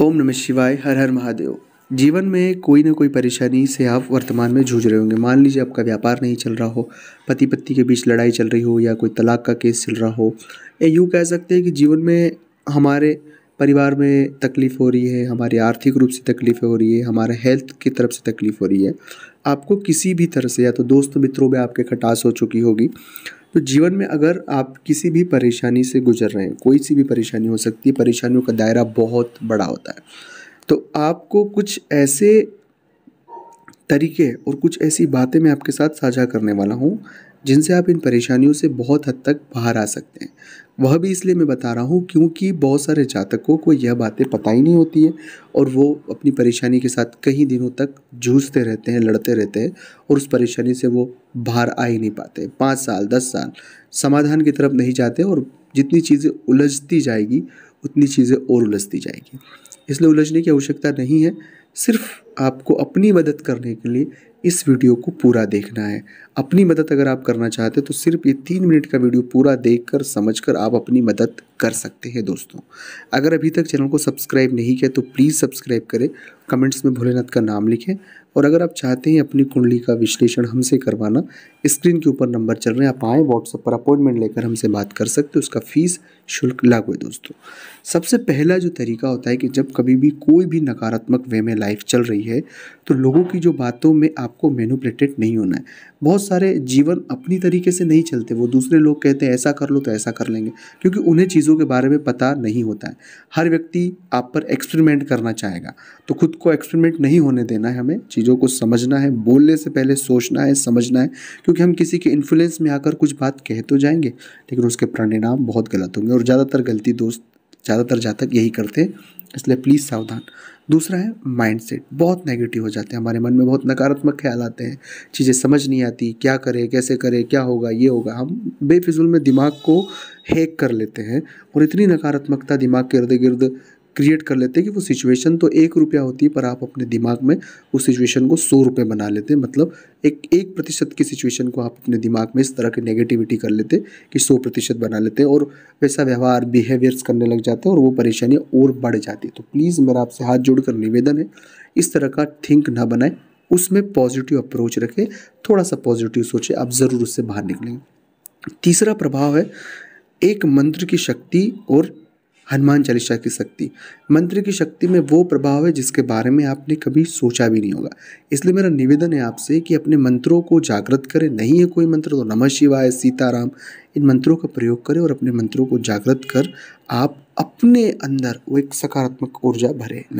ओम नमः शिवाय हर हर महादेव जीवन में कोई ना कोई परेशानी से आप वर्तमान में जूझ रहे होंगे मान लीजिए आपका व्यापार नहीं चल रहा हो पति पत्नी के बीच लड़ाई चल रही हो या कोई तलाक का केस चल रहा हो या यूँ कह सकते हैं कि जीवन में हमारे परिवार में तकलीफ़ हो रही है हमारी आर्थिक रूप से तकलीफ़ हो रही है हमारे हेल्थ की तरफ से तकलीफ़ हो रही है आपको किसी भी तरह से या तो दोस्त मित्रों में आपके खटास हो चुकी होगी तो जीवन में अगर आप किसी भी परेशानी से गुजर रहे हैं कोई सी भी परेशानी हो सकती है परेशानियों का दायरा बहुत बड़ा होता है तो आपको कुछ ऐसे तरीके और कुछ ऐसी बातें मैं आपके साथ साझा करने वाला हूँ जिनसे आप इन परेशानियों से बहुत हद तक बाहर आ सकते हैं वह भी इसलिए मैं बता रहा हूँ क्योंकि बहुत सारे जातकों को यह बातें पता ही नहीं होती हैं और वो अपनी परेशानी के साथ कई दिनों तक जूझते रहते हैं लड़ते रहते हैं और उस परेशानी से वो बाहर आ ही नहीं पाते पाँच साल दस साल समाधान की तरफ नहीं जाते और जितनी चीज़ें उलझती जाएगी उतनी चीज़ें और उलझती जाएगी इसलिए उलझने की आवश्यकता नहीं है सिर्फ आपको अपनी मदद करने के लिए इस वीडियो को पूरा देखना है अपनी मदद अगर आप करना चाहते हैं तो सिर्फ ये तीन मिनट का वीडियो पूरा देखकर समझकर आप अपनी मदद कर सकते हैं दोस्तों अगर अभी तक चैनल को सब्सक्राइब नहीं किया तो प्लीज़ सब्सक्राइब करें कमेंट्स में भोलेनाथ का नाम लिखें और अगर आप चाहते हैं अपनी कुंडली का विश्लेषण हमसे करवाना स्क्रीन के ऊपर नंबर चल रहे हैं आप आएँ व्हाट्सएप पर अपॉइंटमेंट लेकर हमसे बात कर सकते हो उसका फ़ीस शुल्क लागू है दोस्तों सबसे पहला जो तरीका होता है कि जब कभी भी कोई भी नकारात्मक वे में लाइफ चल रही है तो लोगों की जो बातों में आपको मैनुपलेटेड नहीं होना है बहुत सारे जीवन अपनी तरीके से नहीं चलते वो दूसरे लोग कहते हैं ऐसा कर लो तो ऐसा कर लेंगे क्योंकि उन्हें चीज़ों के बारे में पता नहीं होता है हर व्यक्ति आप पर एक्सपेरिमेंट करना चाहेगा तो खुद को एक्सपेरिमेंट नहीं होने देना है हमें चीज़ चीज़ों को समझना है बोलने से पहले सोचना है समझना है क्योंकि हम किसी के इन्फ्लुएंस में आकर कुछ बात कह तो जाएंगे लेकिन उसके परिणाम बहुत गलत होंगे और ज़्यादातर गलती दोस्त ज़्यादातर जातक यही करते इसलिए प्लीज़ सावधान दूसरा है माइंडसेट बहुत नेगेटिव हो जाते हैं हमारे मन में बहुत नकारात्मक ख्याल आते हैं चीज़ें समझ नहीं आती क्या करें कैसे करें क्या होगा ये होगा हम बेफिजुल में दिमाग को हैक कर लेते हैं और इतनी नकारात्मकता दिमाग के इर्द गिर्द क्रिएट कर लेते हैं कि वो सिचुएशन तो एक रुपया होती है पर आप अपने दिमाग में उस सिचुएशन को सौ रुपये बना लेते हैं मतलब एक एक प्रतिशत की सिचुएशन को आप अपने दिमाग में इस तरह की नेगेटिविटी कर लेते हैं कि सौ प्रतिशत बना लेते हैं और वैसा व्यवहार बिहेवियर्स करने लग जाते हैं और वो परेशानियाँ और बढ़ जाती है तो प्लीज़ मेरा आपसे हाथ जोड़कर निवेदन है इस तरह का थिंक ना बनाए उसमें पॉजिटिव अप्रोच रखें थोड़ा सा पॉजिटिव सोचें आप ज़रूर उससे बाहर निकलेंगे तीसरा प्रभाव है एक मंत्र की शक्ति और हनुमान चालीसा की शक्ति मंत्र की शक्ति में वो प्रभाव है जिसके बारे में आपने कभी सोचा भी नहीं होगा इसलिए मेरा निवेदन है आपसे कि अपने मंत्रों को जागृत करें नहीं है कोई मंत्र तो नमः शिवाय सीताराम इन मंत्रों का प्रयोग करें और अपने मंत्रों को जागृत कर आप अपने अंदर वो एक सकारात्मक ऊर्जा भरे